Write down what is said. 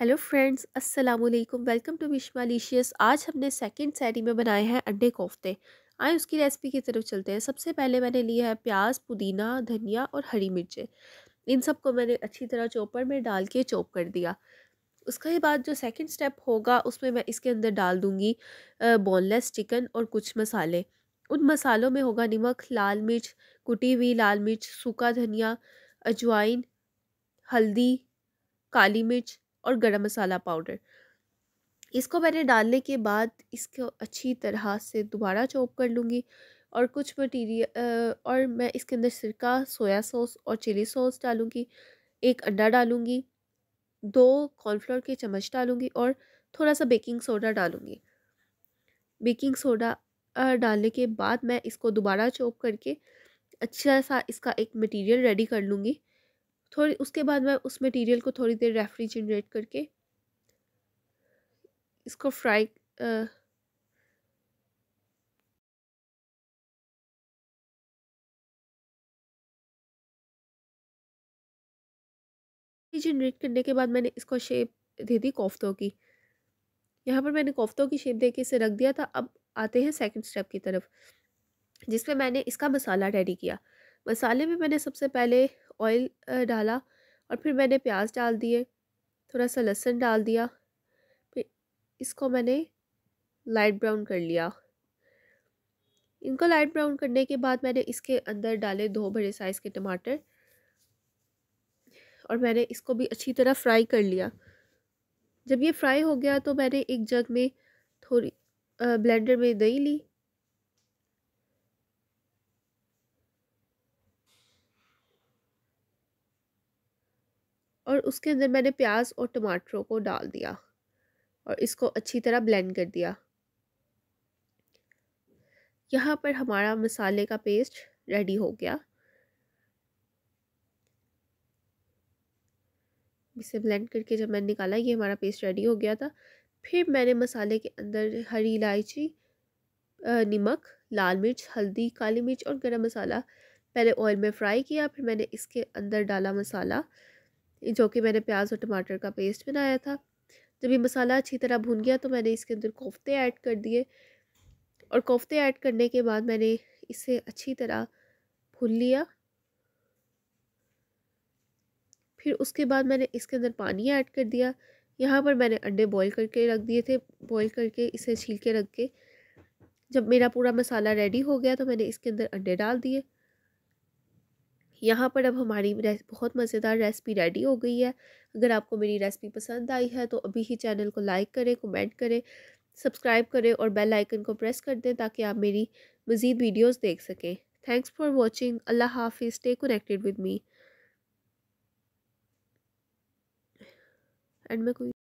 hello friends अस्सलाम वालेकुम welcome to malicious आज हमने सेकंड सैरी में बनाए हैं अंडे कोफ्ते आए उसकी रेसिपी की तरफ चलते हैं सबसे पहले मैंने लिया है प्याज पुदीना धनिया और हरी मिर्चें इन सब को मैंने अच्छी तरह चॉपर में डाल के चॉप कर दिया उसके बाद जो सेकंड स्टेप होगा उसमें मैं इसके अंदर डाल दूँगी बोनलेस चिकन और कुछ मसाले उन मसालों में होगा नमक लाल मिर्च कुटी हुई लाल मिर्च सूखा धनिया अजवाइन हल्दी काली मिर्च और गरम मसाला पाउडर इसको मैंने डालने के बाद इसको अच्छी तरह से दोबारा चॉप कर लूँगी और कुछ मटीरियल और मैं इसके अंदर सिरका सोया सॉस और चिली सॉस डालूँगी एक अंडा डालूँगी दो कॉर्नफ्लोर के चम्मच डालूँगी और थोड़ा सा बेकिंग सोडा डालूँगी बेकिंग सोडा डालने के बाद मैं इसको दोबारा चॉप करके अच्छा सा इसका एक मटेरियल रेडी कर लूँगी थोड़ी उसके बाद मैं उस मटेरियल को थोड़ी देर रेफ्रिजरेट करके इसको फ्राई रेफ्रिजरेट जनरेट करने के बाद मैंने इसको शेप दे दी कोफ्तों की यहाँ पर मैंने कोफ्तों की शेप दे के इसे रख दिया था अब आते हैं सेकंड स्टेप की तरफ जिसमें मैंने इसका मसाला रेडी किया मसाले में मैंने सबसे पहले ऑयल डाला और फिर मैंने प्याज डाल दिए थोड़ा सा लहसुन डाल दिया फिर इसको मैंने लाइट ब्राउन कर लिया इनको लाइट ब्राउन करने के बाद मैंने इसके अंदर डाले दो बड़े साइज़ के टमाटर और मैंने इसको भी अच्छी तरह फ्राई कर लिया जब ये फ्राई हो गया तो मैंने एक जग में थोड़ी ब्लेंडर में दही ली उसके अंदर मैंने प्याज और टमाटरों को डाल दिया और इसको अच्छी तरह ब्लेंड कर दिया यहाँ पर हमारा मसाले का पेस्ट रेडी हो गया इसे ब्लेंड करके जब मैंने निकाला ये हमारा पेस्ट रेडी हो गया था फिर मैंने मसाले के अंदर हरी इलायची नमक लाल मिर्च हल्दी काली मिर्च और गरम मसाला पहले ऑयल में फ्राई किया फिर मैंने इसके अंदर डाला मसाला जो कि मैंने प्याज और टमाटर का पेस्ट बनाया था जब ये मसाला अच्छी तरह भून गया तो मैंने इसके अंदर कोफ्ते ऐड कर दिए और कोफ्ते ऐड करने के बाद मैंने इसे अच्छी तरह भून लिया फिर उसके बाद मैंने इसके अंदर पानी ऐड कर दिया यहाँ पर मैंने अंडे बॉईल करके रख दिए थे बॉईल करके इसे छील के रख के जब मेरा पूरा मसाला रेडी हो गया तो मैंने इसके अंदर अंडे डाल दिए यहाँ पर अब हमारी बहुत मज़ेदार रेसिपी रेडी हो गई है अगर आपको मेरी रेसिपी पसंद आई है तो अभी ही चैनल को लाइक करें कमेंट करें सब्सक्राइब करें और बेल आइकन को प्रेस कर दें ताकि आप मेरी मज़ीद वीडियोस देख सकें थैंक्स फॉर वॉचिंग अल्लाह हाफिज़ stay connected with me and मैं कोई